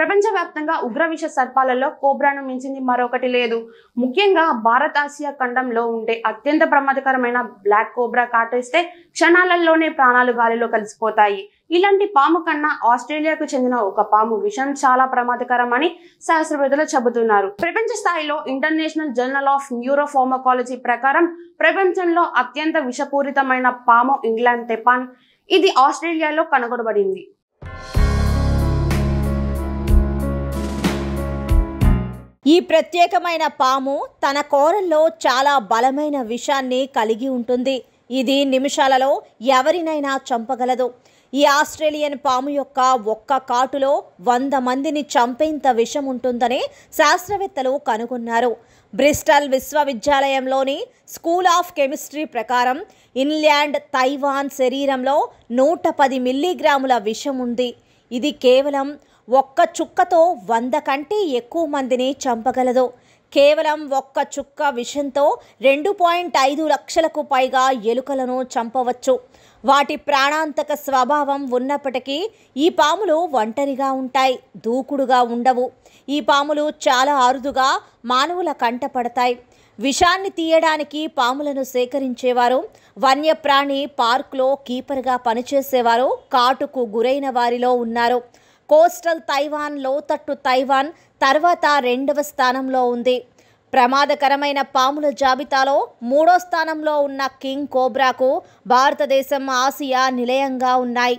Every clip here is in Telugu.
ప్రపంచవ్యాప్తంగా ఉగ్ర విష సర్పాలలో కోబ్రాను మించింది మరొకటి లేదు ముఖ్యంగా భారత్ ఆసియా ఖండంలో ఉండే అత్యంత ప్రమాదకరమైన బ్లాక్ కోబ్రా కాటేస్తే క్షణాలలోనే ప్రాణాలు గాలిలో కలిసిపోతాయి ఇలాంటి పాము కన్నా ఆస్ట్రేలియాకు చెందిన ఒక పాము విషం చాలా ప్రమాదకరం అని శాస్త్రవేత్తలు చెబుతున్నారు ప్రపంచ స్థాయిలో ఇంటర్నేషనల్ జర్నల్ ఆఫ్ న్యూరోఫార్మకాలజీ ప్రకారం ప్రపంచంలో అత్యంత విషపూరితమైన పాము ఇంగ్లాండ్ తెపాన్ ఇది ఆస్ట్రేలియాలో కనుగొనబడింది ఈ ప్రత్యేకమైన పాము తన కోరల్లో చాలా బలమైన విషాన్ని కలిగి ఉంటుంది ఇది నిమిషాలలో ఎవరినైనా చంపగలదు ఈ ఆస్ట్రేలియన్ పాము యొక్క ఒక్క కాటులో వంద మందిని చంపేంత విషం ఉంటుందని శాస్త్రవేత్తలు కనుగొన్నారు బ్రిస్టల్ విశ్వవిద్యాలయంలోని స్కూల్ ఆఫ్ కెమిస్ట్రీ ప్రకారం ఇన్లాండ్ తైవాన్ శరీరంలో నూట పది మిల్లీగ్రాముల విషం ఉంది ఇది కేవలం ఒక్క చుక్కతో వంద కంటే ఎక్కువ మందిని చంపగలదు కేవలం ఒక్క చుక్క విషంతో రెండు పాయింట్ ఐదు లక్షలకు పైగా ఎలుకలను చంపవచ్చు వాటి ప్రాణాంతక స్వభావం ఉన్నప్పటికీ ఈ పాములు ఒంటరిగా ఉంటాయి దూకుడుగా ఉండవు ఈ పాములు చాలా అరుదుగా మానవుల కంట పడతాయి విషాన్ని తీయడానికి పాములను సేకరించేవారు వన్యప్రాణి పార్క్లో కీపర్గా పనిచేసేవారు కాటుకు గురైన వారిలో ఉన్నారు కోస్టల్ తైవాన్ లోతట్టు తైవాన్ తర్వాత రెండవ స్థానంలో ఉంది ప్రమాదకరమైన పాముల జాబితాలో మూడో స్థానంలో ఉన్న కింగ్ కోబ్రాకు భారతదేశం ఆసియా నిలయంగా ఉన్నాయి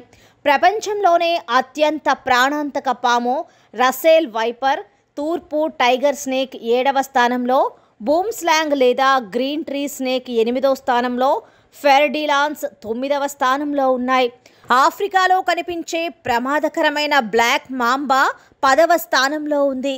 ప్రపంచంలోనే అత్యంత ప్రాణాంతక పాము రసేల్ వైపర్ తూర్పు టైగర్ స్నేక్ ఏడవ స్థానంలో బూమ్ స్లాంగ్ లేదా గ్రీన్ ట్రీ స్నేక్ ఎనిమిదో స్థానంలో ఫెర్డిలాన్స్ తొమ్మిదవ స్థానంలో ఉన్నాయి ఆఫ్రికాలో కనిపించే ప్రమాదకరమైన బ్లాక్ మాంబా పదవ స్థానంలో ఉంది